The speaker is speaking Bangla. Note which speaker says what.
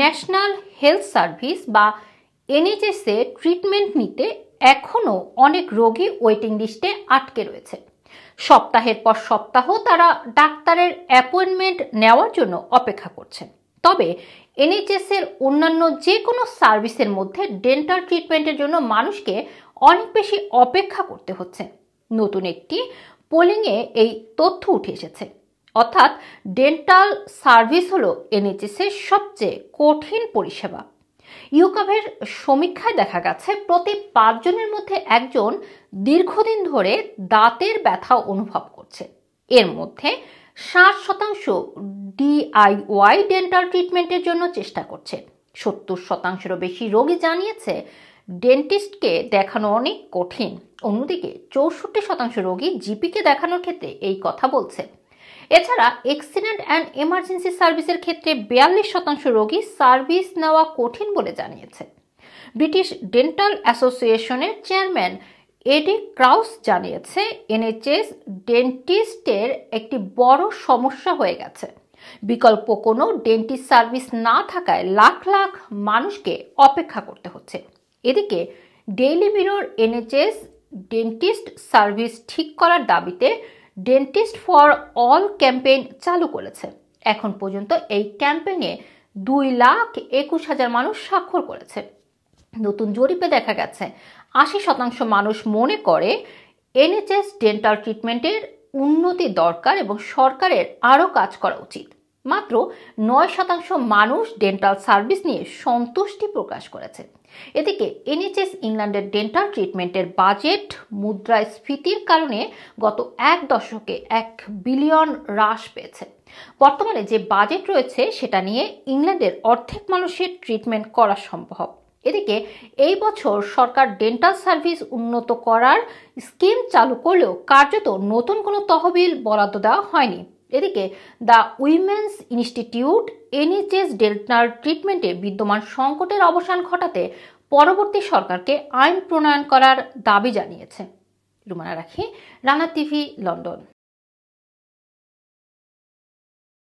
Speaker 1: ন্যাশনাল হেলথ সার্ভিস বা এনএইচএসে ট্রিটমেন্ট নিতে এখনও অনেক রোগী ওয়েটিং লিস্টে আটকে রয়েছে সপ্তাহের পর সপ্তাহ তারা ডাক্তারের অ্যাপয়েন্টমেন্ট নেওয়ার জন্য অপেক্ষা করছেন তবে এনএইচএসের অন্যান্য যে কোনো সার্ভিসের মধ্যে ডেন্টাল ট্রিটমেন্টের জন্য মানুষকে অনেক বেশি অপেক্ষা করতে হচ্ছে নতুন একটি পোলিংয়ে এই তথ্য উঠে এসেছে অর্থাৎ ডেন্টাল সার্ভিস হলো এনএচএসের সবচেয়ে কঠিন পরিষেবা ইউকাভের সমীক্ষায় দেখা গেছে প্রতি পাঁচজনের মধ্যে একজন দীর্ঘদিন ধরে দাঁতের ব্যথা অনুভব করছে এর মধ্যে ষাট শতাংশ ডিআইওয়াই ডেন্টাল ট্রিটমেন্টের জন্য চেষ্টা করছে সত্তর শতাংশেরও বেশি রোগী জানিয়েছে ডেন্টিস্টকে দেখানো অনেক কঠিন অন্যদিকে চৌষট্টি শতাংশ রোগী জিপিকে দেখানোর ক্ষেত্রে এই কথা বলছে এছাড়া এক্সিডেন্ট অ্যান্ড এমার্জেন্সি সার্ভিসের ক্ষেত্রে বিয়াল্লিশ শতাংশ রোগী সার্ভিস নেওয়া কঠিন বলে জানিয়েছে ব্রিটিশ ডেন্টাল অ্যাসোসিয়েশনের চেয়ারম্যান এডি ক্রাউস জানিয়েছে এনএচএস ডেন্টিস্টের একটি বড় সমস্যা হয়ে গেছে বিকল্প কোনো ডেন্টিস্ট সার্ভিস না থাকায় লাখ লাখ মানুষকে অপেক্ষা করতে হচ্ছে এদিকে Daily Mirror NHS dentist service ঠিক করার দাবিতে ডেন্টিস্ট ফর অল ক্যাম্পেইন চালু করেছে এখন পর্যন্ত এই ক্যাম্পেইনে দুই লাখ একুশ হাজার মানুষ স্বাক্ষর করেছে নতুন জরিপে দেখা গেছে আশি শতাংশ মানুষ মনে করে এনএচএস ডেন্টাল ট্রিটমেন্টের উন্নতি দরকার এবং সরকারের আরও কাজ করা উচিত মাত্র নয় শতাংশ মানুষ ডেন্টাল সার্ভিস নিয়ে সন্তুষ্টি প্রকাশ করেছে এদিকে এনএচএস ইংল্যান্ডের ডেন্টাল ট্রিটমেন্টের বাজেট মুদ্রাস্ফীতির কারণে গত এক দশকে এক বিলিয়ন হ্রাস পেয়েছে বর্তমানে যে বাজেট রয়েছে সেটা নিয়ে ইংল্যান্ডের অর্ধেক মানুষের ট্রিটমেন্ট করা সম্ভব এদিকে এই বছর সরকার ডেন্টাল সার্ভিস উন্নত করার স্কিম চালু করলেও কার্যত নতুন কোনো তহবিল বরাদ্দ দেওয়া হয়নি এদিকে দ্য উইমেন্স ইনস্টিটিউট এনএচএস ডেল্টার ট্রিটমেন্টে বিদ্যমান সংকটের অবসান ঘটাতে পরবর্তী সরকারকে আইন প্রণয়ন করার দাবি জানিয়েছে রুমানা রাখি রানা টিভি লন্ডন